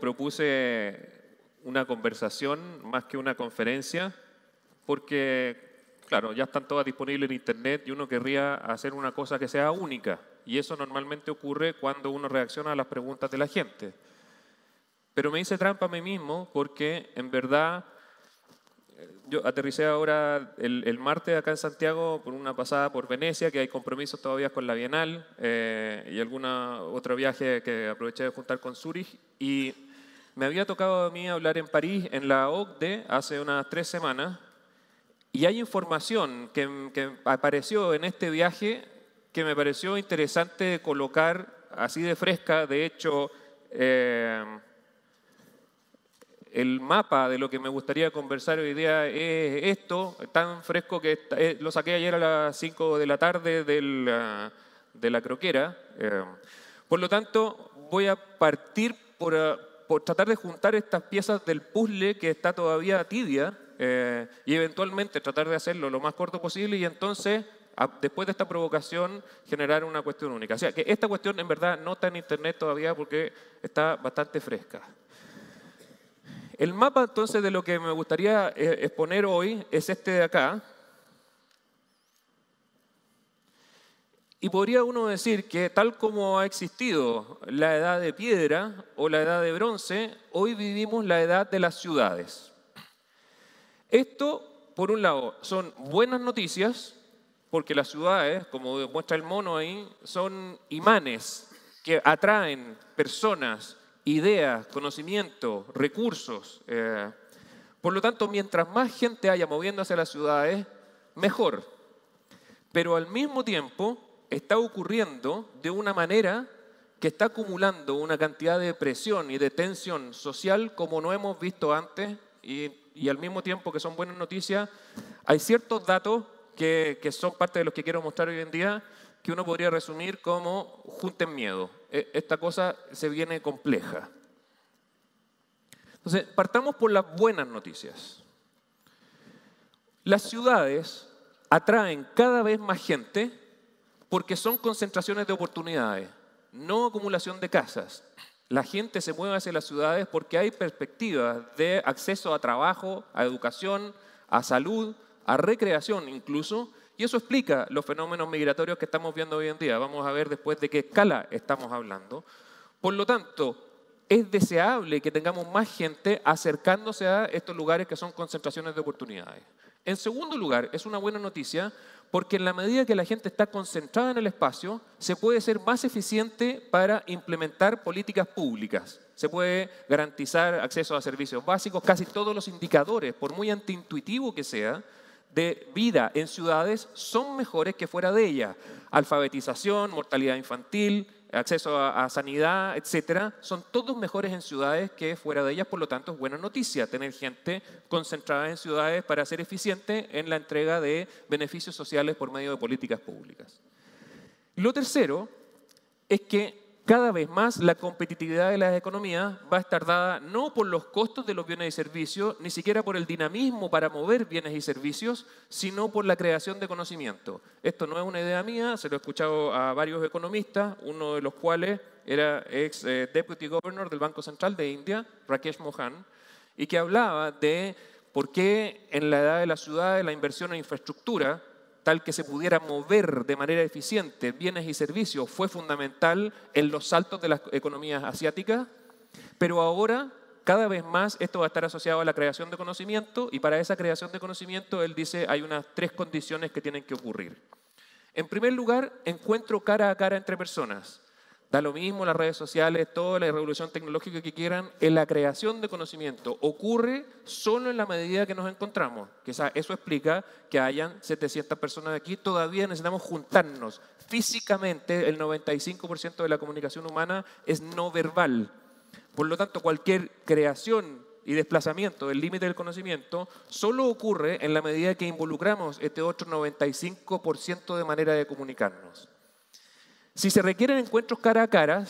propuse una conversación más que una conferencia, porque, claro, ya están todas disponibles en Internet y uno querría hacer una cosa que sea única. Y eso normalmente ocurre cuando uno reacciona a las preguntas de la gente. Pero me hice trampa a mí mismo porque en verdad yo aterricé ahora el, el, martes acá en Santiago por una pasada por Venecia, que hay compromisos todavía con la Bienal eh, y algún otro viaje que aproveché de juntar con Zurich. Y me había tocado a mí hablar en París, en la OCDE, hace unas tres semanas, y hay información que, apareció en este viaje que me pareció interesante colocar así de fresca. De hecho, eh, el mapa de lo que me gustaría conversar hoy día es esto, tan fresco que eh, lo saqué ayer a las 5 de la tarde de la croquera. Eh, por lo tanto, voy a partir por, tratar de juntar estas piezas del puzzle que está todavía tibia eh, y eventualmente tratar de hacerlo lo más corto posible y entonces después de esta provocación generar una cuestión única. O sea, que esta cuestión en verdad no está en internet todavía porque está bastante fresca. El mapa entonces de lo que me gustaría eh, exponer hoy es este de acá, Y podría uno decir que tal como ha existido la edad de piedra o la edad de bronce, hoy vivimos la edad de las ciudades. Esto, por un lado, son buenas noticias, porque las ciudades, como demuestra el mono ahí, son imanes que atraen personas, ideas, conocimiento, recursos. Eh. por lo tanto, mientras más gente haya moviendo hacia las ciudades, mejor. Pero al mismo tiempo, está ocurriendo de una manera que está acumulando una cantidad de presión y de tensión social como no hemos visto antes y, al mismo tiempo que son buenas noticias, hay ciertos datos que, que, son parte de los que quiero mostrar hoy en día que uno podría resumir como junten miedo. E, esta cosa se viene compleja. Entonces, partamos por las buenas noticias. Las ciudades atraen cada vez más gente porque son concentraciones de oportunidades, no acumulación de casas. La gente se mueve hacia las ciudades porque hay perspectivas de acceso a trabajo, a educación, a salud, a recreación incluso, y eso explica los fenómenos migratorios que estamos viendo hoy en día. Vamos a ver después de qué escala estamos hablando. Por lo tanto, es deseable que tengamos más gente acercándose a estos lugares que son concentraciones de oportunidades. En segundo lugar, es una buena noticia porque en la medida que la gente está concentrada en el espacio, se puede ser más eficiente para implementar políticas públicas. Se puede garantizar acceso a servicios básicos, casi todos los indicadores, por muy antiintuitivo que sea, de vida en ciudades son mejores que fuera de ellas. Alfabetización, mortalidad infantil, acceso a, sanidad, etcétera, son todos mejores en ciudades que fuera de ellas, por lo tanto es buena noticia tener gente concentrada en ciudades para ser eficiente en la entrega de beneficios sociales por medio de políticas públicas. Lo tercero es que cada vez más la competitividad de las economías va a estar dada no por los costos de los bienes y servicios, ni siquiera por el dinamismo para mover bienes y servicios, sino por la creación de conocimiento. Esto no es una idea mía, se lo he escuchado a varios economistas, uno de los cuales era ex eh, deputy governor del Banco Central de India, Rakesh Mohan, y que hablaba de por qué en la edad de la ciudad de la inversión en infraestructura tal que se pudiera mover de manera eficiente bienes y servicios, fue fundamental en los saltos de las economías asiáticas, pero ahora cada vez más esto va a estar asociado a la creación de conocimiento y para esa creación de conocimiento él dice hay unas tres condiciones que tienen que ocurrir. En primer lugar, encuentro cara a cara entre personas. Da lo mismo las redes sociales, toda la revolución tecnológica que quieran, en la creación de conocimiento ocurre solo en la medida que nos encontramos. Quizás eso explica que hayan 700 personas aquí, todavía necesitamos juntarnos. Físicamente el 95% de la comunicación humana es no verbal. Por lo tanto, cualquier creación y desplazamiento del límite del conocimiento solo ocurre en la medida que involucramos este otro 95% de manera de comunicarnos. Si se requieren encuentros cara a cara,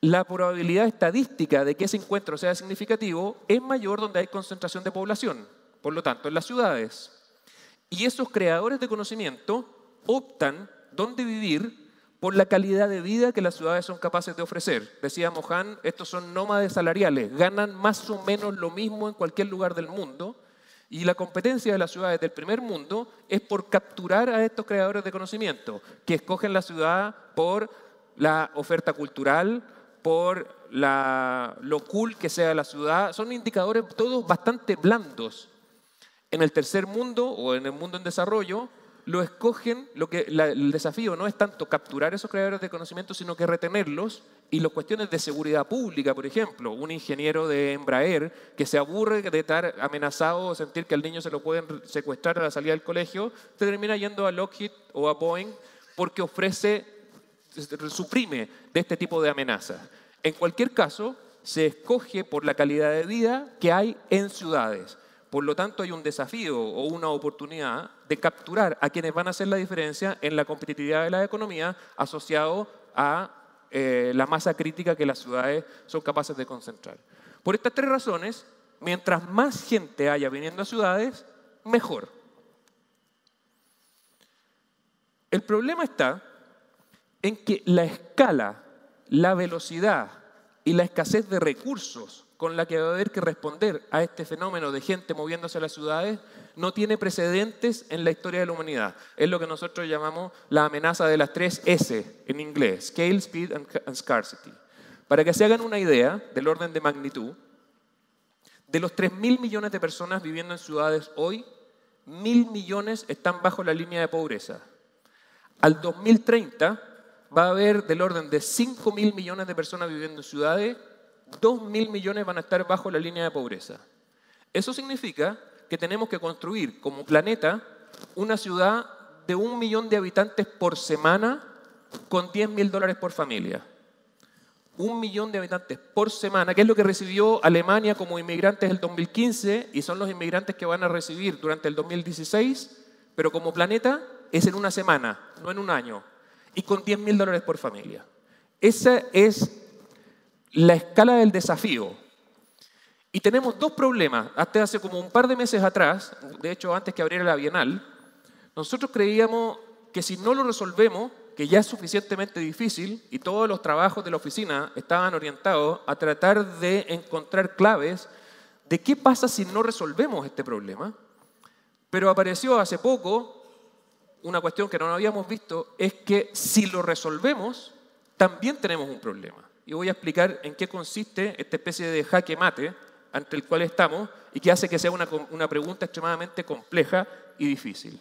la probabilidad estadística de que ese encuentro sea significativo es mayor donde hay concentración de población, por lo tanto, en las ciudades. Y esos creadores de conocimiento optan dónde vivir por la calidad de vida que las ciudades son capaces de ofrecer. Decía Mohan, estos son nómades salariales, ganan más o menos lo mismo en cualquier lugar del mundo, y la competencia de las ciudades del primer mundo es por capturar a estos creadores de conocimiento, que escogen la ciudad por la oferta cultural, por la, lo cool que sea la ciudad. Son indicadores todos bastante blandos. En el tercer mundo o en el mundo en desarrollo, lo escogen, lo que, el desafío no es tanto capturar esos creadores de conocimiento, sino que retenerlos y las cuestiones de seguridad pública, por ejemplo, un ingeniero de Embraer que se aburre de estar amenazado o sentir que al niño se lo pueden secuestrar a la salida del colegio, se termina yendo a Lockheed o a Boeing porque ofrece, suprime de este tipo de amenazas. En cualquier caso, se escoge por la calidad de vida que hay en ciudades. Por lo tanto, hay un desafío o una oportunidad de capturar a quienes van a hacer la diferencia en la competitividad de la economía asociado a eh, la masa crítica que las ciudades son capaces de concentrar. Por estas tres razones, mientras más gente haya viniendo a ciudades, mejor. El problema está en que la escala, la velocidad y la escasez de recursos con la que va a haber que responder a este fenómeno de gente moviéndose a las ciudades no tiene precedentes en la historia de la humanidad. Es lo que nosotros llamamos la amenaza de las tres S en inglés, Scale, Speed and Scarcity. Para que se hagan una idea del orden de magnitud, de los 3.000 millones de personas viviendo en ciudades hoy, 1.000 millones están bajo la línea de pobreza. Al 2030 va a haber del orden de 5.000 millones de personas viviendo en ciudades, 2.000 millones van a estar bajo la línea de pobreza. Eso significa que tenemos que construir como planeta una ciudad de un millón de habitantes por semana con 10 mil dólares por familia. Un millón de habitantes por semana, que es lo que recibió Alemania como inmigrantes el 2015 y son los inmigrantes que van a recibir durante el 2016, pero como planeta es en una semana, no en un año, y con 10 mil dólares por familia. Esa es la escala del desafío y tenemos dos problemas. Hasta hace como un par de meses atrás, de hecho antes que abriera la Bienal, nosotros creíamos que si no lo resolvemos, que ya es suficientemente difícil y todos los trabajos de la oficina estaban orientados a tratar de encontrar claves de qué pasa si no resolvemos este problema. Pero apareció hace poco una cuestión que no habíamos visto, es que si lo resolvemos, también tenemos un problema. Y voy a explicar en qué consiste esta especie de jaque mate ante el cual estamos y que hace que sea una, una pregunta extremadamente compleja y difícil.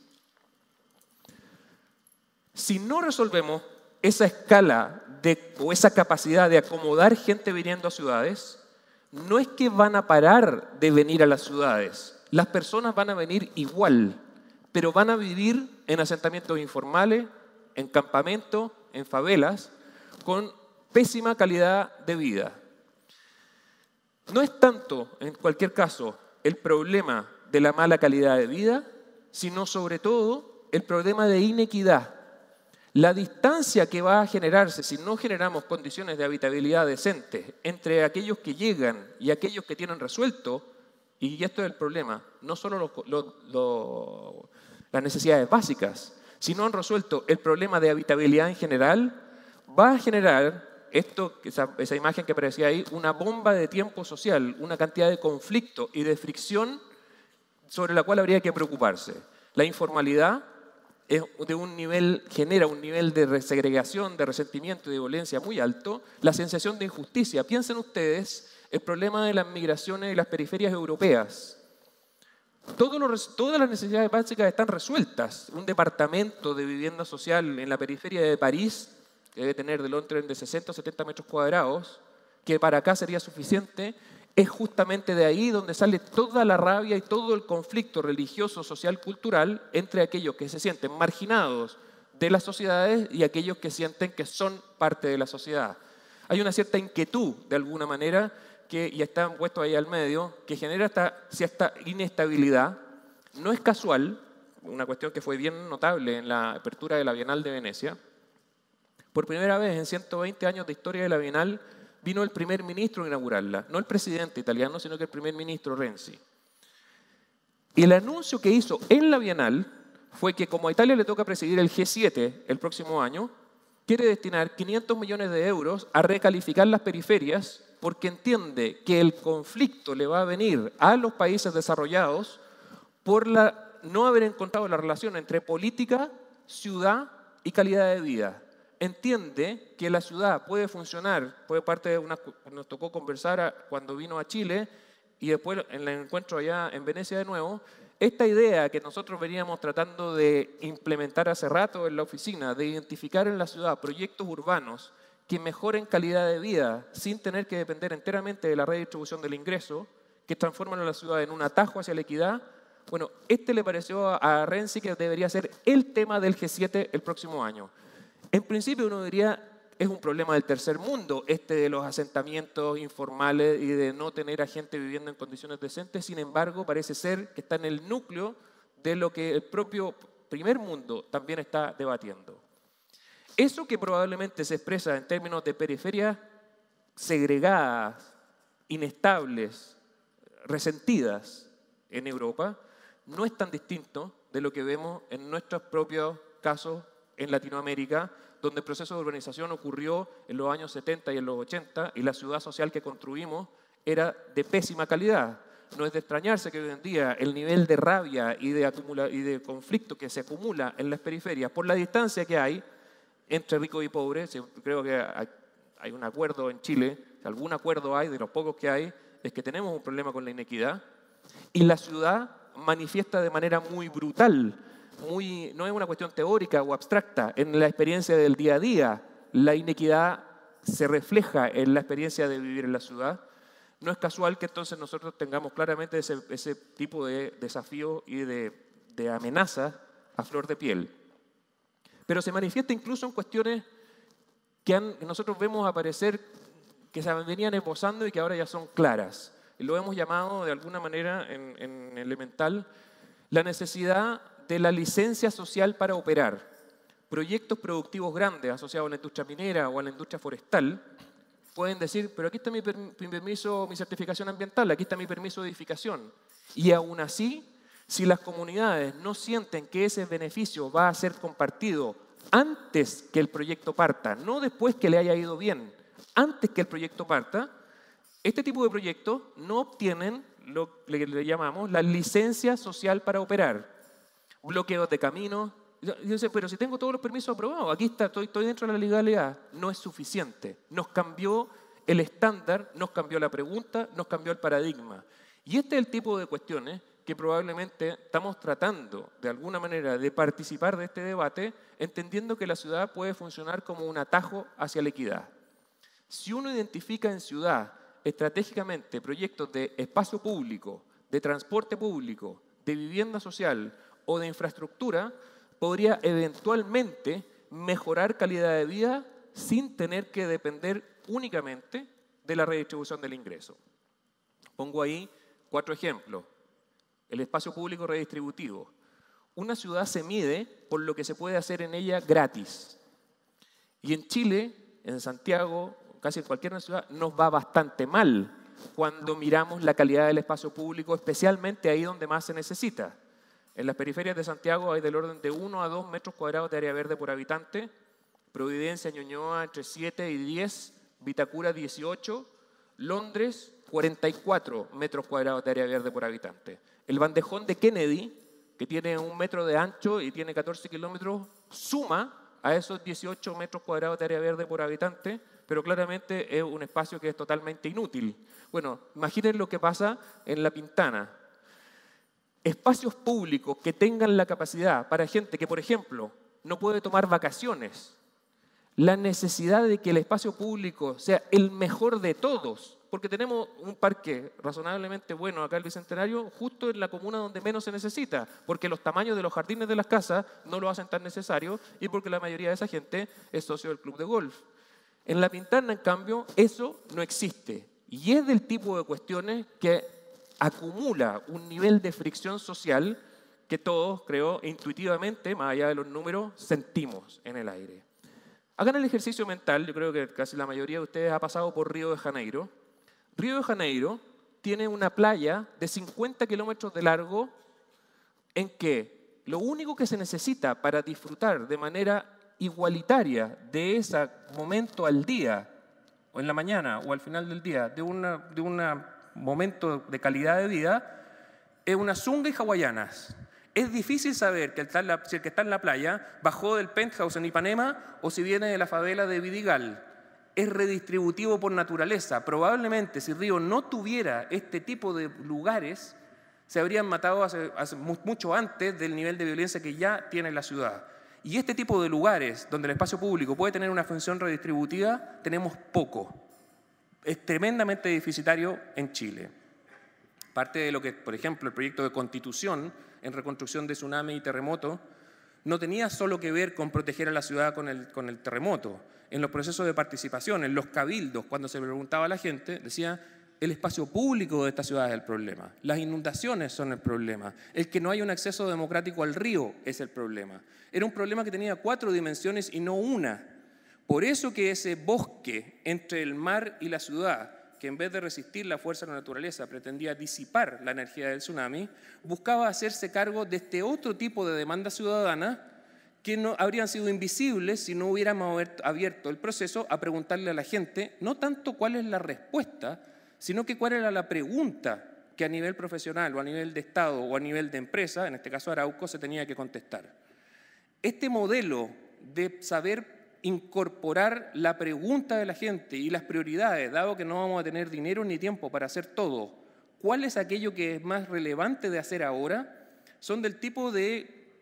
Si no resolvemos esa escala o esa capacidad de acomodar gente viniendo a ciudades, no es que van a parar de venir a las ciudades. Las personas van a venir igual, pero van a vivir en asentamientos informales, en campamentos, en favelas, con pésima calidad de vida no es tanto, en cualquier caso, el problema de la mala calidad de vida, sino sobre todo el problema de inequidad. La distancia que va a generarse si no generamos condiciones de habitabilidad decentes entre aquellos que llegan y aquellos que tienen resuelto, y esto es el problema, no solo las necesidades básicas, si han resuelto el problema de habitabilidad en general, va a generar esto, esa, imagen que aparecía ahí, una bomba de tiempo social, una cantidad de conflicto y de fricción sobre la cual habría que preocuparse. La informalidad es de un nivel, genera un nivel de segregación, de resentimiento y de violencia muy alto, la sensación de injusticia. Piensen ustedes el problema de las migraciones en las periferias europeas. todas las necesidades básicas están resueltas. Un departamento de vivienda social en la periferia de París que debe tener del de 60 o 70 metros cuadrados, que para acá sería suficiente, es justamente de ahí donde sale toda la rabia y todo el conflicto religioso, social, cultural entre aquellos que se sienten marginados de las sociedades y aquellos que sienten que son parte de la sociedad. Hay una cierta inquietud, de alguna manera, que ya está puesto ahí al medio, que genera esta cierta inestabilidad. No es casual, una cuestión que fue bien notable en la apertura de la Bienal de Venecia, por primera vez en 120 años de historia de la Bienal vino el primer ministro a inaugurarla, no el presidente italiano, sino que el primer ministro Renzi. Y el anuncio que hizo en la Bienal fue que como a Italia le toca presidir el G7 el próximo año, quiere destinar 500 millones de euros a recalificar las periferias porque entiende que el conflicto le va a venir a los países desarrollados por la, no haber encontrado la relación entre política, ciudad y calidad de vida entiende que la ciudad puede funcionar. Fue parte de una, nos tocó conversar cuando vino a Chile y después en el encuentro allá en Venecia de nuevo. Esta idea que nosotros veníamos tratando de implementar hace rato en la oficina, de identificar en la ciudad proyectos urbanos que mejoren calidad de vida sin tener que depender enteramente de la redistribución del ingreso, que transforman a la ciudad en un atajo hacia la equidad, bueno, este le pareció a Renzi que debería ser el tema del G7 el próximo año. En principio uno diría, es un problema del tercer mundo, este de los asentamientos informales y de no tener a gente viviendo en condiciones decentes, sin embargo parece ser que está en el núcleo de lo que el propio primer mundo también está debatiendo. Eso que probablemente se expresa en términos de periferias segregadas, inestables, resentidas en Europa, no es tan distinto de lo que vemos en nuestros propios casos en Latinoamérica, donde el proceso de urbanización ocurrió en los años 70 y en los 80 y la ciudad social que construimos era de pésima calidad. No es de extrañarse que hoy en día el nivel de rabia y de, y de conflicto que se acumula en las periferias por la distancia que hay entre ricos y pobres, creo que hay un acuerdo en Chile, algún acuerdo hay de los pocos que hay, es que tenemos un problema con la inequidad y la ciudad manifiesta de manera muy brutal no es una cuestión teórica o abstracta, en la experiencia del día a día la inequidad se refleja en la experiencia de vivir en la ciudad. No es casual que entonces nosotros tengamos claramente ese, tipo de desafío y de, amenaza a flor de piel. Pero se manifiesta incluso en cuestiones que, nosotros vemos aparecer, que se venían esbozando y que ahora ya son claras. Lo hemos llamado de alguna manera en, en elemental la necesidad de la licencia social para operar proyectos productivos grandes asociados a la industria minera o a la industria forestal, pueden decir, pero aquí está mi permiso, mi certificación ambiental, aquí está mi permiso de edificación. Y aún así, si las comunidades no sienten que ese beneficio va a ser compartido antes que el proyecto parta, no después que le haya ido bien, antes que el proyecto parta, este tipo de proyectos no obtienen lo que le llamamos la licencia social para operar bloqueos de camino. Yo, pero si tengo todos los permisos aprobados, aquí está, estoy, estoy dentro de la legalidad, no es suficiente. Nos cambió el estándar, nos cambió la pregunta, nos cambió el paradigma. Y este es el tipo de cuestiones que probablemente estamos tratando de alguna manera de participar de este debate, entendiendo que la ciudad puede funcionar como un atajo hacia la equidad. Si uno identifica en ciudad estratégicamente proyectos de espacio público, de transporte público, de vivienda social, o de infraestructura podría eventualmente mejorar calidad de vida sin tener que depender únicamente de la redistribución del ingreso. Pongo ahí cuatro ejemplos. El espacio público redistributivo. Una ciudad se mide por lo que se puede hacer en ella gratis. Y en Chile, en Santiago, casi en cualquier ciudad, nos va bastante mal cuando miramos la calidad del espacio público, especialmente ahí donde más se necesita. En las periferias de Santiago hay del orden de 1 a 2 metros cuadrados de área verde por habitante, Providencia, Ñuñoa entre 7 y 10, Vitacura 18, Londres 44 metros cuadrados de área verde por habitante. El bandejón de Kennedy, que tiene un metro de ancho y tiene 14 kilómetros, suma a esos 18 metros cuadrados de área verde por habitante, pero claramente es un espacio que es totalmente inútil. Bueno, imaginen lo que pasa en La Pintana, espacios públicos que tengan la capacidad para gente que, por ejemplo, no puede tomar vacaciones, la necesidad de que el espacio público sea el mejor de todos, porque tenemos un parque razonablemente bueno acá en el Bicentenario, justo en la comuna donde menos se necesita, porque los tamaños de los jardines de las casas no lo hacen tan necesario y porque la mayoría de esa gente es socio del club de golf. En La Pintana, en cambio, eso no existe. Y es del tipo de cuestiones que acumula un nivel de fricción social que todos, creo, intuitivamente, más allá de los números, sentimos en el aire. Hagan el ejercicio mental, yo creo que casi la mayoría de ustedes ha pasado por Río de Janeiro. Río de Janeiro tiene una playa de 50 kilómetros de largo en que lo único que se necesita para disfrutar de manera igualitaria de ese momento al día, o en la mañana o al final del día, de una, de una momento de calidad de vida, es una zunga y hawaianas. Es difícil saber que si el que está en la playa bajó del penthouse en Ipanema o si viene de la favela de Vidigal. Es redistributivo por naturaleza. Probablemente si Río no tuviera este tipo de lugares, se habrían matado mucho antes del nivel de violencia que ya tiene la ciudad. Y este tipo de lugares donde el espacio público puede tener una función redistributiva, tenemos poco es tremendamente deficitario en Chile. Parte de lo que, por ejemplo, el proyecto de constitución en reconstrucción de tsunami y terremoto no tenía solo que ver con proteger a la ciudad con el, con el terremoto. En los procesos de participación, en los cabildos, cuando se preguntaba a la gente, decía, el espacio público de esta ciudad es el problema, las inundaciones son el problema, el que no hay un acceso democrático al río es el problema. Era un problema que tenía cuatro dimensiones y no una. Por eso que ese bosque entre el mar y la ciudad, que en vez de resistir la fuerza de la naturaleza pretendía disipar la energía del tsunami, buscaba hacerse cargo de este otro tipo de demanda ciudadana que no habrían sido invisibles si no hubiéramos abierto el proceso a preguntarle a la gente no tanto cuál es la respuesta, sino que cuál era la pregunta que a nivel profesional o a nivel de Estado o a nivel de empresa, en este caso Arauco, se tenía que contestar. Este modelo de saber incorporar la pregunta de la gente y las prioridades, dado que no vamos a tener dinero ni tiempo para hacer todo. ¿Cuál es aquello que es más relevante de hacer ahora? Son del tipo de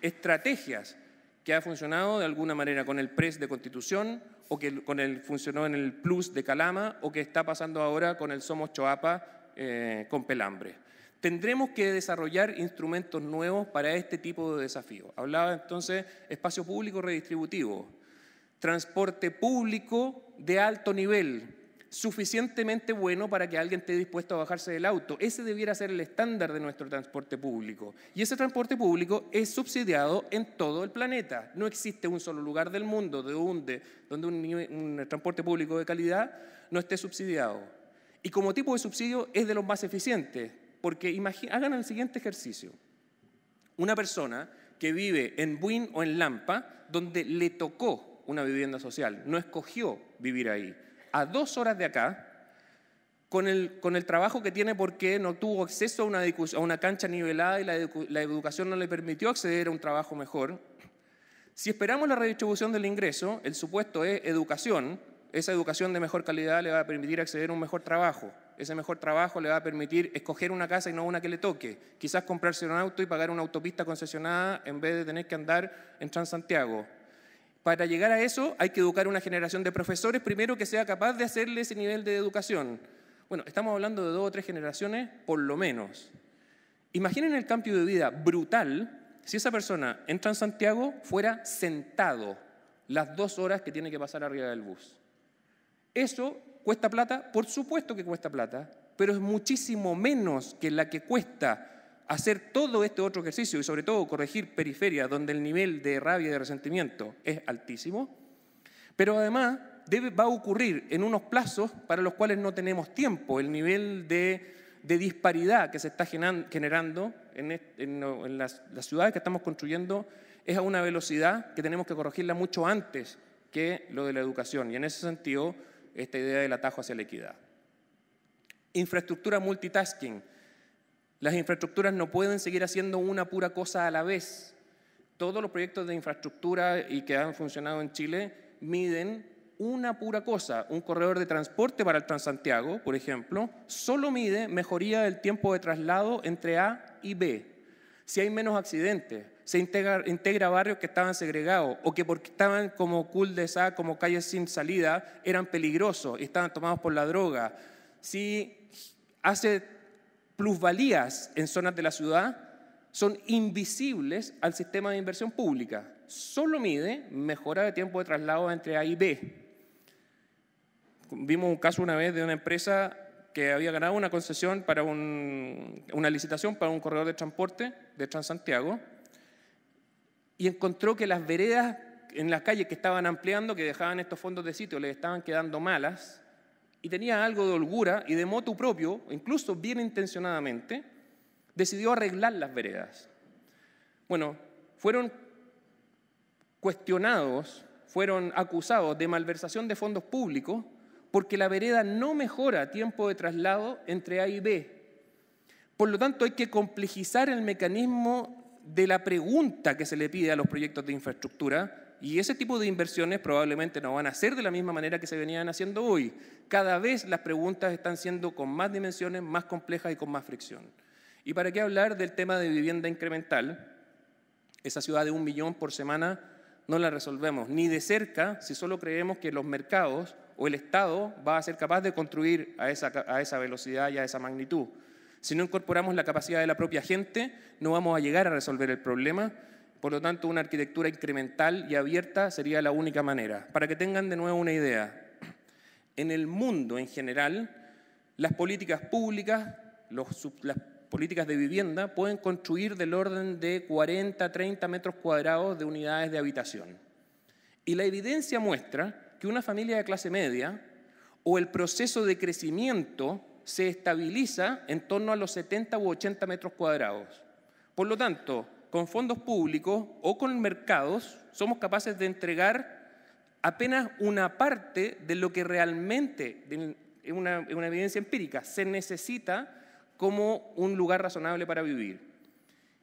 estrategias que ha funcionado de alguna manera con el PRES de Constitución o que con el, funcionó en el PLUS de Calama o que está pasando ahora con el Somos Choapa eh, con Pelambre. Tendremos que desarrollar instrumentos nuevos para este tipo de desafíos. Hablaba entonces espacio público redistributivo, transporte público de alto nivel, suficientemente bueno para que alguien esté dispuesto a bajarse del auto. Ese debiera ser el estándar de nuestro transporte público. Y ese transporte público es subsidiado en todo el planeta. No existe un solo lugar del mundo donde, un transporte público de calidad no esté subsidiado. Y como tipo de subsidio es de los más eficientes. Porque hagan el siguiente ejercicio. Una persona que vive en Buin o en Lampa, donde le tocó una vivienda social, no escogió vivir ahí, a dos horas de acá, con el, con el trabajo que tiene porque no tuvo acceso a una, a una cancha nivelada y la, la educación no le permitió acceder a un trabajo mejor, si esperamos la redistribución del ingreso, el supuesto es educación, esa educación de mejor calidad le va a permitir acceder a un mejor trabajo. Ese mejor trabajo le va a permitir escoger una casa y no una que le toque. Quizás comprarse un auto y pagar una autopista concesionada en vez de tener que andar en Transantiago. Para llegar a eso hay que educar una generación de profesores primero que sea capaz de hacerle ese nivel de educación. Bueno, estamos hablando de dos o tres generaciones por lo menos. Imaginen el cambio de vida brutal si esa persona en Transantiago fuera sentado las dos horas que tiene que pasar arriba del bus. Eso ¿Cuesta plata? Por supuesto que cuesta plata, pero es muchísimo menos que la que cuesta hacer todo este otro ejercicio y sobre todo corregir periferias donde el nivel de rabia y de resentimiento es altísimo, pero además va a ocurrir en unos plazos para los cuales no tenemos tiempo. El nivel de, disparidad que se está generando en, las, las ciudades que estamos construyendo es a una velocidad que tenemos que corregirla mucho antes que lo de la educación. Y en ese sentido esta idea del atajo hacia la equidad. Infraestructura multitasking. Las infraestructuras no pueden seguir haciendo una pura cosa a la vez. Todos los proyectos de infraestructura y que han funcionado en Chile miden una pura cosa. Un corredor de transporte para el Transantiago, por ejemplo, solo mide mejoría del tiempo de traslado entre A y B. Si hay menos accidentes, se integra, integra barrios que estaban segregados o que porque estaban como cul de sac, como calles sin salida, eran peligrosos y estaban tomados por la droga. Si hace plusvalías en zonas de la ciudad, son invisibles al sistema de inversión pública. Solo mide mejora de tiempo de traslado entre A y B. Vimos un caso una vez de una empresa que había ganado una concesión para una licitación para un corredor de transporte de Transantiago y encontró que las veredas en las calles que estaban ampliando, que dejaban estos fondos de sitio, les estaban quedando malas, y tenía algo de holgura y de moto propio, incluso bien intencionadamente, decidió arreglar las veredas. Bueno, fueron cuestionados, fueron acusados de malversación de fondos públicos porque la vereda no mejora tiempo de traslado entre A y B. Por lo tanto, hay que complejizar el mecanismo de la pregunta que se le pide a los proyectos de infraestructura y ese tipo de inversiones probablemente no van a ser de la misma manera que se venían haciendo hoy. Cada vez las preguntas están siendo con más dimensiones, más complejas y con más fricción. ¿Y para qué hablar del tema de vivienda incremental? Esa ciudad de un millón por semana no la resolvemos ni de cerca si solo creemos que los mercados o el Estado va a ser capaz de construir a esa, a esa velocidad y a esa magnitud. Si no incorporamos la capacidad de la propia gente, no vamos a llegar a resolver el problema. Por lo tanto, una arquitectura incremental y abierta sería la única manera. Para que tengan de nuevo una idea, en el mundo en general, las políticas públicas, las políticas de vivienda, pueden construir del orden de 40 30 metros cuadrados de unidades de habitación. Y la evidencia muestra que una familia de clase media o el proceso de crecimiento se estabiliza en torno a los 70 u 80 metros cuadrados. Por lo tanto, con fondos públicos o con mercados somos capaces de entregar apenas una parte de lo que realmente, en una, evidencia empírica, se necesita como un lugar razonable para vivir.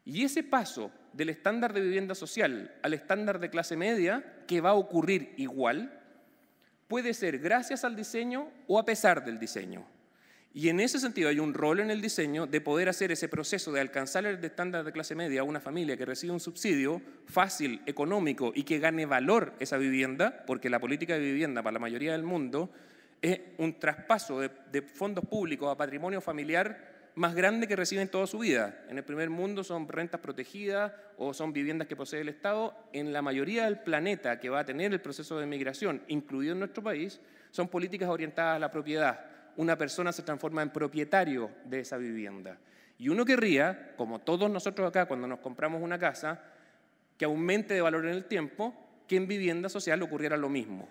Y ese paso del estándar de vivienda social al estándar de clase media, que va a ocurrir igual, puede ser gracias al diseño o a pesar del diseño. Y en ese sentido hay un rol en el diseño de poder hacer ese proceso de alcanzar el estándar de clase media a una familia que recibe un subsidio fácil, económico y que gane valor esa vivienda, porque la política de vivienda para la mayoría del mundo es un traspaso de, fondos públicos a patrimonio familiar más grande que reciben toda su vida. En el primer mundo son rentas protegidas o son viviendas que posee el Estado. En la mayoría del planeta que va a tener el proceso de migración, incluido en nuestro país, son políticas orientadas a la propiedad una persona se transforma en propietario de esa vivienda. Y uno querría, como todos nosotros acá cuando nos compramos una casa, que aumente de valor en el tiempo, que en vivienda social ocurriera lo mismo.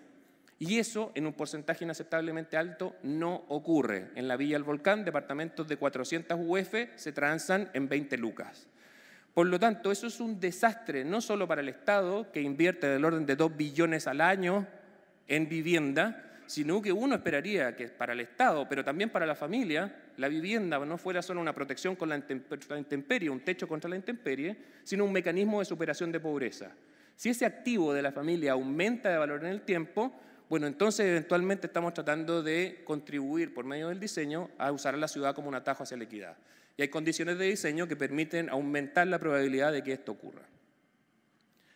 Y eso, en un porcentaje inaceptablemente alto, no ocurre. En la Villa del Volcán, departamentos de 400 UF se transan en 20 lucas. Por lo tanto, eso es un desastre, no solo para el Estado, que invierte del orden de 2 billones al año en vivienda, sino que uno esperaría que para el Estado, pero también para la familia, la vivienda no fuera solo una protección contra la intemperie, un techo contra la intemperie, sino un mecanismo de superación de pobreza. Si ese activo de la familia aumenta de valor en el tiempo, bueno, entonces eventualmente estamos tratando de contribuir por medio del diseño a usar a la ciudad como un atajo hacia la equidad. Y hay condiciones de diseño que permiten aumentar la probabilidad de que esto ocurra.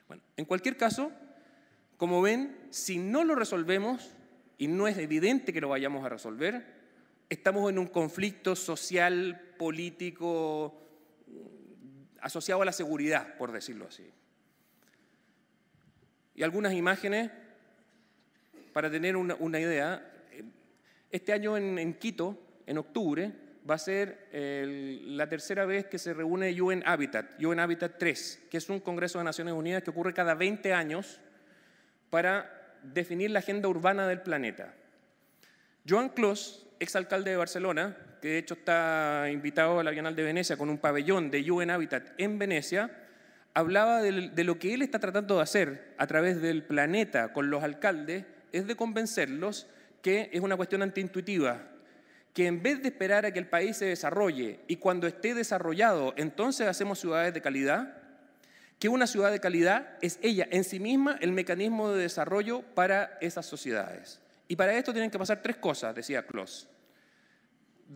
Bueno, en cualquier caso, como ven, si no lo resolvemos, y no es evidente que lo vayamos a resolver, estamos en un conflicto social, político, asociado a la seguridad, por decirlo así. Y algunas imágenes para tener una, idea. Este año en, Quito, en octubre, va a ser la tercera vez que se reúne UN Habitat, UN Habitat 3, que es un Congreso de Naciones Unidas que ocurre cada 20 años para definir la agenda urbana del planeta. Joan Clos, exalcalde de Barcelona, que de hecho está invitado a la Bienal de Venecia con un pabellón de UN Habitat en Venecia, hablaba de lo que él está tratando de hacer a través del planeta con los alcaldes, es de convencerlos que es una cuestión antiintuitiva, que en vez de esperar a que el país se desarrolle y cuando esté desarrollado, entonces hacemos ciudades de calidad, que una ciudad de calidad es ella en sí misma el mecanismo de desarrollo para esas sociedades. Y para esto tienen que pasar tres cosas, decía Kloss.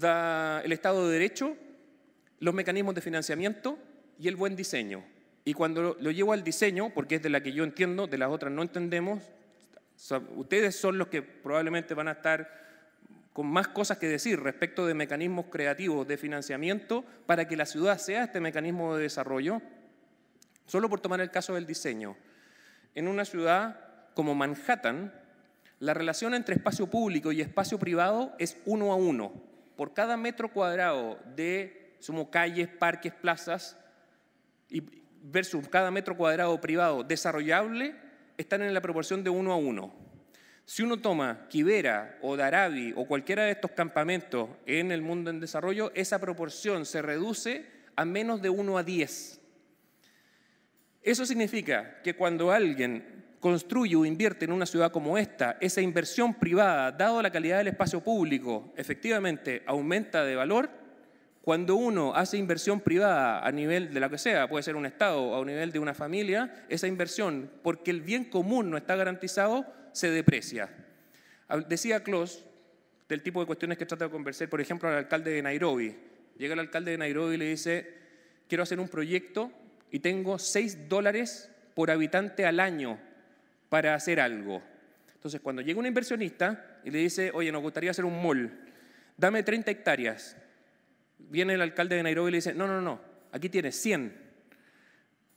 el Estado de Derecho, los mecanismos de financiamiento y el buen diseño. Y cuando lo llevo al diseño, porque es de la que yo entiendo, de las otras no entendemos, ustedes son los que probablemente van a estar con más cosas que decir respecto de mecanismos creativos de financiamiento para que la ciudad sea este mecanismo de desarrollo Solo por tomar el caso del diseño. En una ciudad como Manhattan, la relación entre espacio público y espacio privado es uno a uno. Por cada metro cuadrado de calles, parques, plazas, y versus cada metro cuadrado privado desarrollable, están en la proporción de uno a uno. Si uno toma Kibera o Darabi o cualquiera de estos campamentos en el mundo en desarrollo, esa proporción se reduce a menos de 1 a 10. Eso significa que cuando alguien construye o invierte en una ciudad como esta, esa inversión privada, dado la calidad del espacio público, efectivamente aumenta de valor. Cuando uno hace inversión privada a nivel de lo que sea, puede ser un Estado o a nivel de una familia, esa inversión, porque el bien común no está garantizado, se deprecia. Decía Klos, del tipo de cuestiones que trata de conversar, por ejemplo, al alcalde de Nairobi. Llega el alcalde de Nairobi y le dice, quiero hacer un proyecto y tengo 6 dólares por habitante al año para hacer algo. Entonces, cuando llega un inversionista y le dice, oye, nos gustaría hacer un mall, dame 30 hectáreas. Viene el alcalde de Nairobi y le dice, no, no, no, aquí tienes 100.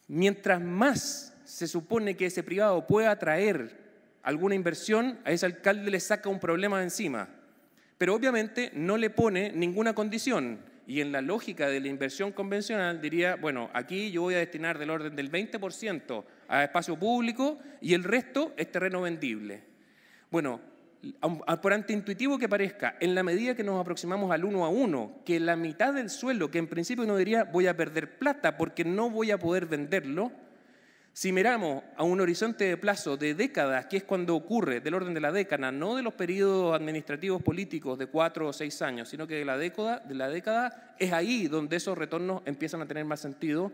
Mientras más se supone que ese privado pueda atraer alguna inversión, a ese alcalde le saca un problema de encima. Pero obviamente no le pone ninguna condición y en la lógica de la inversión convencional diría, bueno, aquí yo voy a destinar del orden del 20% a espacio público y el resto es terreno vendible. Bueno, por antiintuitivo que parezca, en la medida que nos aproximamos al uno a uno, que la mitad del suelo, que en principio uno diría voy a perder plata porque no voy a poder venderlo, si miramos a un horizonte de plazo de décadas, que es cuando ocurre, del orden de la década, no de los periodos administrativos políticos de cuatro o seis años, sino que de la década, de la década es ahí donde esos retornos empiezan a tener más sentido,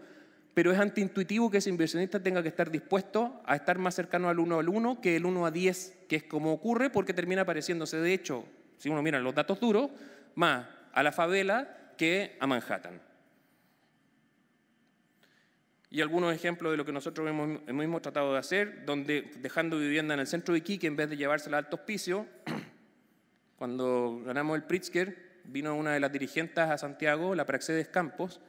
pero es antiintuitivo que ese inversionista tenga que estar dispuesto a estar más cercano al 1 al 1 que el 1 a 10, que es como ocurre porque termina apareciéndose, de hecho, si uno mira los datos duros, más a la favela que a Manhattan y algunos ejemplos de lo que nosotros hemos, tratado de hacer, donde dejando vivienda en el centro de Iquique en vez de llevársela al alto hospicio, cuando ganamos el Pritzker, vino una de las dirigentes a Santiago, la Praxedes Campos,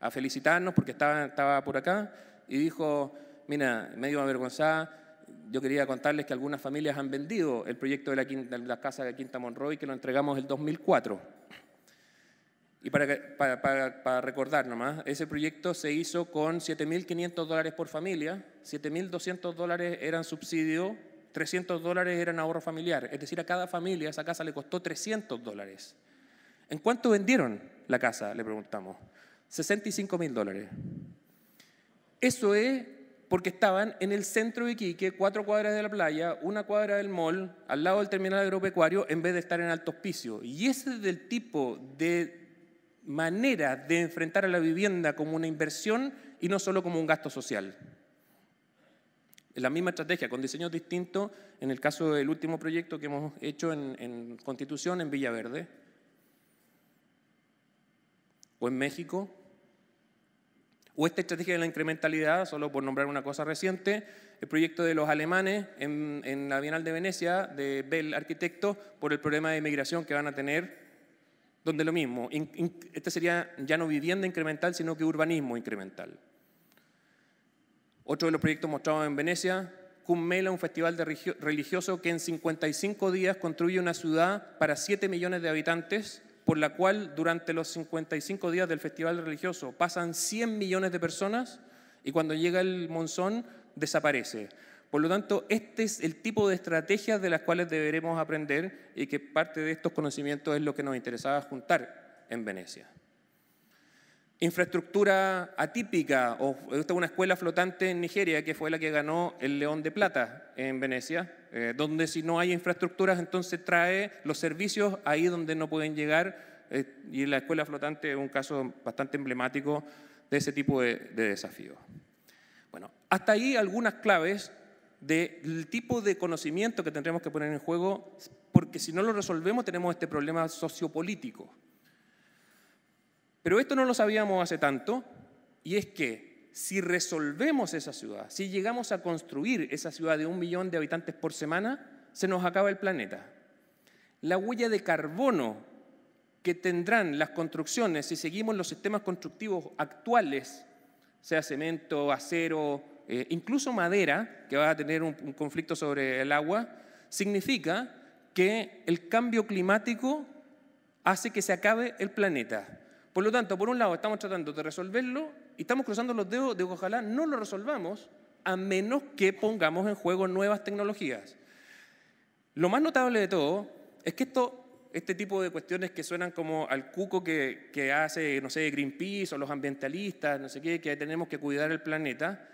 a felicitarnos porque estaba, por acá y dijo, mira, medio avergonzada, yo quería contarles que algunas familias han vendido el proyecto de la, quinta, de la casa de Quinta Monroy que lo entregamos el 2004. Y para, para, recordar nomás, ese proyecto se hizo con 7.500 dólares por familia, 7.200 dólares eran subsidio, 300 dólares eran ahorro familiar. Es decir, a cada familia esa casa le costó 300 dólares. ¿En cuánto vendieron la casa? Le preguntamos. 65.000 dólares. Eso es porque estaban en el centro de Iquique, cuatro cuadras de la playa, una cuadra del mall, al lado del terminal agropecuario, en vez de estar en Alto Hospicio. Y ese es el tipo de manera de enfrentar a la vivienda como una inversión y no solo como un gasto social. La misma estrategia, con diseños distintos, en el caso del último proyecto que hemos hecho en, Constitución, en Villaverde, o en México, o esta estrategia de la incrementalidad, solo por nombrar una cosa reciente, el proyecto de los alemanes en, la Bienal de Venecia, de Bell Arquitecto por el problema de inmigración que van a tener donde lo mismo, este sería ya no vivienda incremental, sino que urbanismo incremental. Otro de los proyectos mostrados en Venecia, Cummela, un festival religioso que en 55 días construye una ciudad para 7 millones de habitantes, por la cual durante los 55 días del festival religioso pasan 100 millones de personas y cuando llega el monzón desaparece. Por lo tanto, este es el tipo de estrategias de las cuales deberemos aprender y que parte de estos conocimientos es lo que nos interesaba juntar en Venecia. Infraestructura atípica, o esta es una escuela flotante en Nigeria que fue la que ganó el León de Plata en Venecia, eh, donde si no hay infraestructuras entonces trae los servicios ahí donde no pueden llegar eh, y la escuela flotante es un caso bastante emblemático de ese tipo de, de desafíos. Bueno, hasta ahí algunas claves del tipo de conocimiento que tendremos que poner en juego, porque si no lo resolvemos tenemos este problema sociopolítico. Pero esto no lo sabíamos hace tanto, y es que si resolvemos esa ciudad, si llegamos a construir esa ciudad de un millón de habitantes por semana, se nos acaba el planeta. La huella de carbono que tendrán las construcciones si seguimos los sistemas constructivos actuales, sea cemento, acero, eh, incluso madera, que va a tener un, conflicto sobre el agua, significa que el cambio climático hace que se acabe el planeta. Por lo tanto, por un lado estamos tratando de resolverlo y estamos cruzando los dedos de que ojalá no lo resolvamos a menos que pongamos en juego nuevas tecnologías. Lo más notable de todo es que esto, este tipo de cuestiones que suenan como al cuco que, que hace, no sé, Greenpeace o los ambientalistas, no sé qué, que tenemos que cuidar el planeta,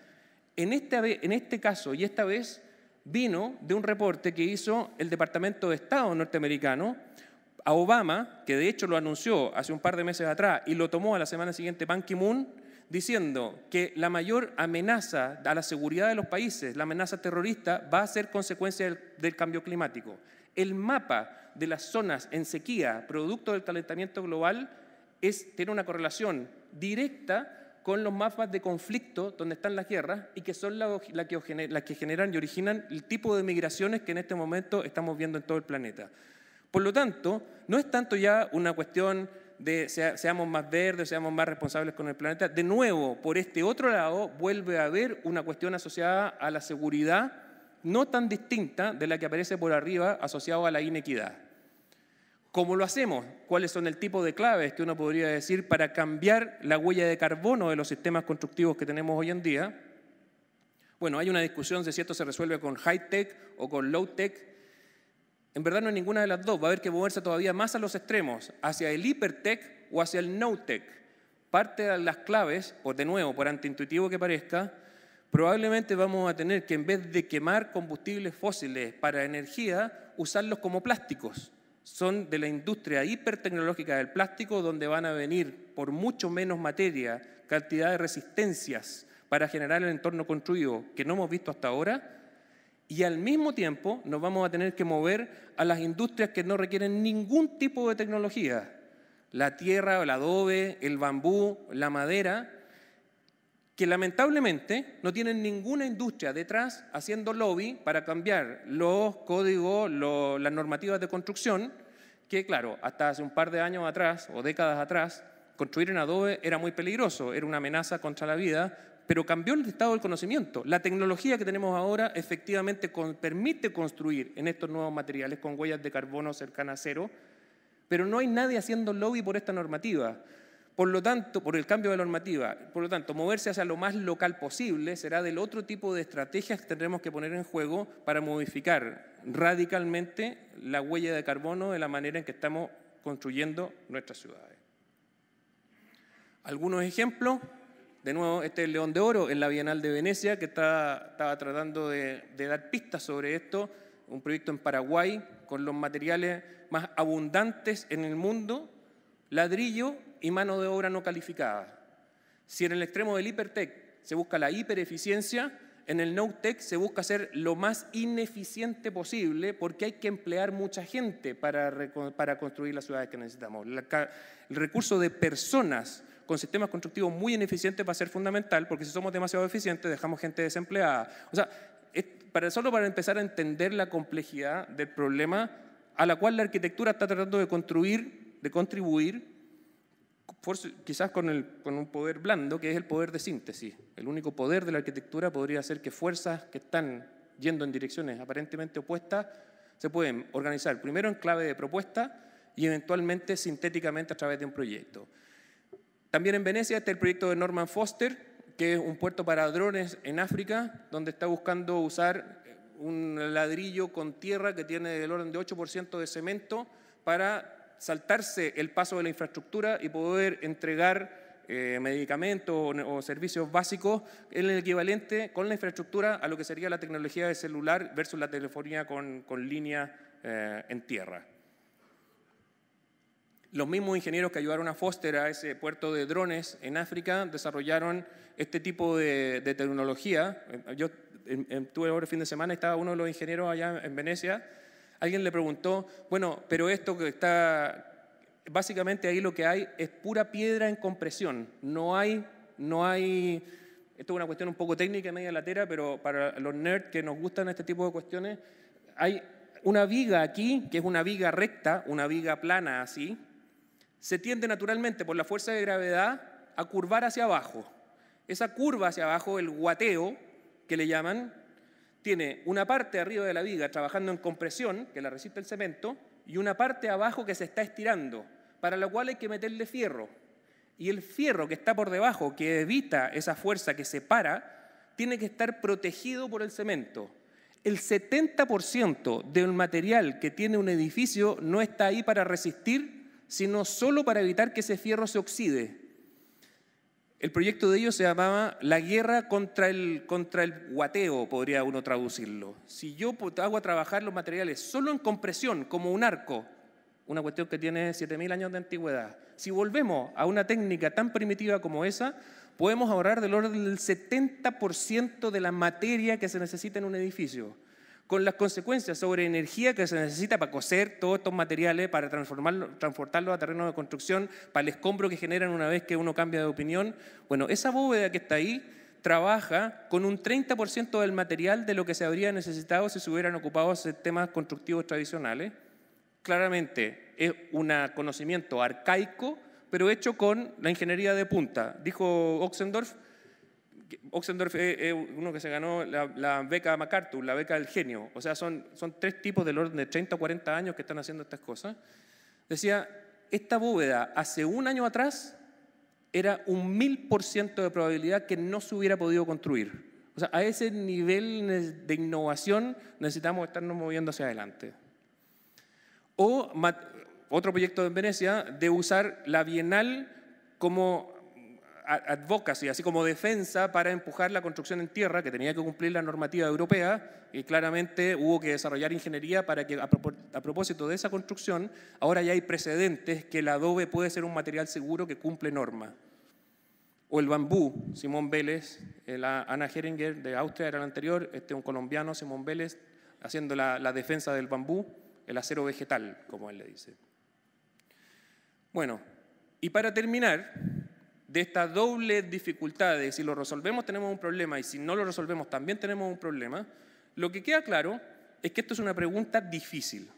en, en este caso y esta vez vino de un reporte que hizo el Departamento de Estado norteamericano a Obama, que de hecho lo anunció hace un par de meses atrás y lo tomó a la semana siguiente Ban Ki-moon, diciendo que la mayor amenaza a la seguridad de los países, la amenaza terrorista, va a ser consecuencia del, cambio climático. El mapa de las zonas en sequía, producto del calentamiento global, es, tiene una correlación directa con los mapas de conflicto donde están las guerras y que son las la que, que generan y originan el tipo de migraciones que en este momento estamos viendo en todo el planeta. Por lo tanto, no es tanto ya una cuestión de seamos más verdes, seamos más responsables con el planeta. De nuevo, por este otro lado, vuelve a haber una cuestión asociada a la seguridad no tan distinta de la que aparece por arriba asociada a la inequidad. ¿Cómo lo hacemos? ¿Cuáles son el tipo de claves que uno podría decir para cambiar la huella de carbono de los sistemas constructivos que tenemos hoy en día? Bueno, hay una discusión de si esto se resuelve con high-tech o con low-tech. En verdad no es ninguna de las dos. Va a haber que moverse todavía más a los extremos, hacia el hiper-tech o hacia el no-tech. Parte de las claves, o de nuevo, por antiintuitivo que parezca, probablemente vamos a tener que en vez de quemar combustibles fósiles para energía, usarlos como plásticos son de la industria hipertecnológica del plástico, donde van a venir por mucho menos materia, cantidad de resistencias para generar el entorno construido que no hemos visto hasta ahora, y al mismo tiempo nos vamos a tener que mover a las industrias que no requieren ningún tipo de tecnología, la tierra, el adobe, el bambú, la madera, que lamentablemente no tienen ninguna industria detrás haciendo lobby para cambiar los códigos, las normativas de construcción, que claro, hasta hace un par de años atrás o décadas atrás, construir en adobe era muy peligroso, era una amenaza contra la vida, pero cambió el estado del conocimiento. La tecnología que tenemos ahora efectivamente permite construir en estos nuevos materiales con huellas de carbono cercanas a cero, pero no hay nadie haciendo lobby por esta normativa. Por lo tanto, por el cambio de normativa, por lo tanto, moverse hacia lo más local posible será del otro tipo de estrategias que tendremos que poner en juego para modificar radicalmente la huella de carbono de la manera en que estamos construyendo nuestras ciudades. Algunos ejemplos, de nuevo, este es el León de Oro en la Bienal de Venecia, que está, estaba tratando de, de dar pistas sobre esto, un proyecto en Paraguay con los materiales más abundantes en el mundo, ladrillo y mano de obra no calificada. Si en el extremo del hipertech se busca la hipereficiencia, en el no-tech se busca ser lo más ineficiente posible porque hay que emplear mucha gente para, para construir las ciudades que necesitamos. el recurso de personas con sistemas constructivos muy ineficientes va a ser fundamental porque si somos demasiado eficientes dejamos gente desempleada. O sea, para, solo para empezar a entender la complejidad del problema a la cual la arquitectura está tratando de construir, de contribuir quizás con, el, con, un poder blando, que es el poder de síntesis. El único poder de la arquitectura podría ser que fuerzas que están yendo en direcciones aparentemente opuestas se pueden organizar primero en clave de propuesta y eventualmente sintéticamente a través de un proyecto. También en Venecia está el proyecto de Norman Foster, que es un puerto para drones en África, donde está buscando usar un ladrillo con tierra que tiene del orden de 8% de cemento para saltarse el paso de la infraestructura y poder entregar eh, medicamentos o, servicios básicos en el equivalente con la infraestructura a lo que sería la tecnología de celular versus la telefonía con, línea eh, en tierra. Los mismos ingenieros que ayudaron a Foster a ese puerto de drones en África desarrollaron este tipo de, tecnología. Yo tuve ahora el fin de semana, estaba uno de los ingenieros allá en Venecia Alguien le preguntó, bueno, pero esto que está, básicamente ahí lo que hay es pura piedra en compresión, no hay, no hay, esto es una cuestión un poco técnica y media latera, pero para los nerds que nos gustan este tipo de cuestiones, hay una viga aquí, que es una viga recta, una viga plana así, se tiende naturalmente por la fuerza de gravedad a curvar hacia abajo. Esa curva hacia abajo, el guateo, que le llaman, tiene una parte arriba de la viga trabajando en compresión, que la resiste el cemento, y una parte abajo que se está estirando, para la cual hay que meterle fierro. Y el fierro que está por debajo, que evita esa fuerza que se para, tiene que estar protegido por el cemento. El 70% del material que tiene un edificio no está ahí para resistir, sino solo para evitar que ese fierro se oxide. El proyecto de ellos se llamaba La guerra contra el, contra el guateo, podría uno traducirlo. Si yo hago a trabajar los materiales solo en compresión, como un arco, una cuestión que tiene 7.000 años de antigüedad, si volvemos a una técnica tan primitiva como esa, podemos ahorrar del orden del 70% de la materia que se necesita en un edificio con las consecuencias sobre energía que se necesita para coser todos estos materiales, para transportarlos a terreno de construcción, para el escombro que generan una vez que uno cambia de opinión. Bueno, esa bóveda que está ahí trabaja con un 30% del material de lo que se habría necesitado si se hubieran ocupado sistemas constructivos tradicionales. Claramente es un conocimiento arcaico, pero hecho con la ingeniería de punta. Dijo Oxendorf, Oxendorf es, uno que se ganó la, beca MacArthur, la beca del genio. O sea, son, son tres tipos del orden de 30 o 40 años que están haciendo estas cosas. Decía, esta bóveda hace un año atrás era un mil por ciento de probabilidad que no se hubiera podido construir. O sea, a ese nivel de innovación necesitamos estarnos moviendo hacia adelante. O otro proyecto de Venecia de usar la Bienal como advocacy, así como defensa para empujar la construcción en tierra, que tenía que cumplir la normativa europea, y claramente hubo que desarrollar ingeniería para que, a propósito de esa construcción, ahora ya hay precedentes que el adobe puede ser un material seguro que cumple norma. O el bambú, Simón Vélez, eh, la Ana Heringer de Austria era la anterior, este un colombiano, Simón Vélez, haciendo la, la defensa del bambú, el acero vegetal, como él le dice. Bueno, y para terminar, de estas dobles dificultades, si lo resolvemos tenemos un problema y si no lo resolvemos también tenemos un problema, lo que queda claro es que esto es una pregunta difícil.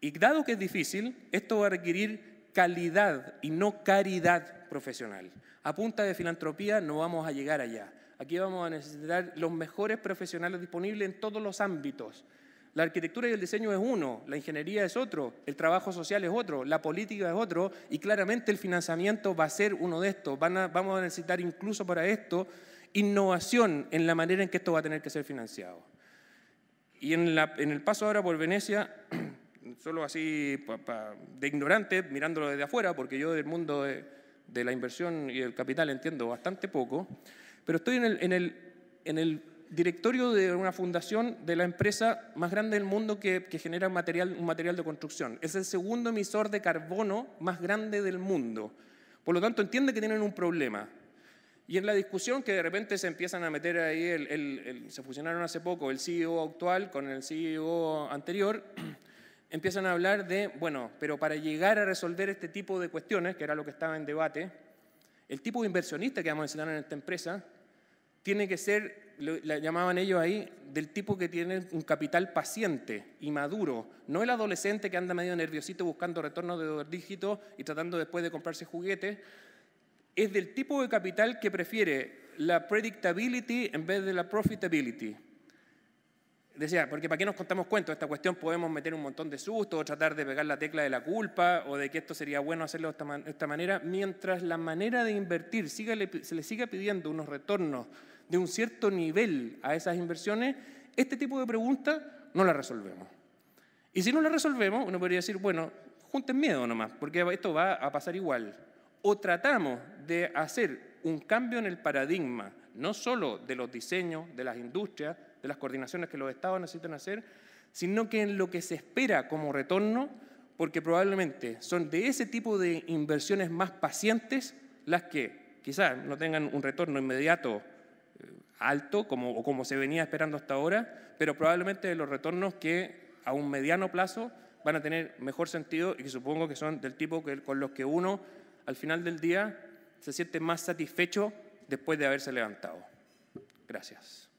Y dado que es difícil, esto va a requerir calidad y no caridad profesional. A punta de filantropía no vamos a llegar allá. Aquí vamos a necesitar los mejores profesionales disponibles en todos los ámbitos. La arquitectura y el diseño es uno, la ingeniería es otro, el trabajo social es otro, la política es otro y claramente el financiamiento va a ser uno de estos. Van vamos a necesitar incluso para esto innovación en la manera en que esto va a tener que ser financiado. Y en, el paso ahora por Venecia, solo así de ignorante, mirándolo desde afuera, porque yo del mundo de, la inversión y el capital entiendo bastante poco, pero estoy en el directorio de una fundación de la empresa más grande del mundo que, genera material, un material de construcción. Es el segundo emisor de carbono más grande del mundo. Por lo tanto, entiende que tienen un problema. Y en la discusión que de repente se empiezan a meter ahí, se fusionaron hace poco el CEO actual con el CEO anterior, empiezan a hablar de, bueno, pero para llegar a resolver este tipo de cuestiones, que era lo que estaba en debate, el tipo de inversionista que vamos a necesitar en esta empresa, tiene que ser, la llamaban ellos ahí, del tipo que tiene un capital paciente y maduro, no el adolescente que anda medio nerviosito buscando retorno de dos dígitos y tratando después de comprarse juguetes, es del tipo de capital que prefiere la predictability en vez de la profitability decía, porque ¿para qué nos contamos cuentos? Esta cuestión podemos meter un montón de susto o tratar de pegar la tecla de la culpa o de que esto sería bueno hacerlo de esta, manera, mientras la manera de invertir se le siga pidiendo unos retornos de un cierto nivel a esas inversiones, este tipo de preguntas no las resolvemos. Y si no las resolvemos, uno podría decir, bueno, junten miedo nomás, porque esto va a pasar igual. O tratamos de hacer un cambio en el paradigma, no solo de los diseños, de las industrias, de las coordinaciones que los estados necesitan hacer, sino que en lo que se espera como retorno, porque probablemente son de ese tipo de inversiones más pacientes las que quizás no tengan un retorno inmediato eh, alto como, o como se venía esperando hasta ahora, pero probablemente de los retornos que a un mediano plazo van a tener mejor sentido y que supongo que son del tipo que, con los que uno al final del día se siente más satisfecho después de haberse levantado. Gracias.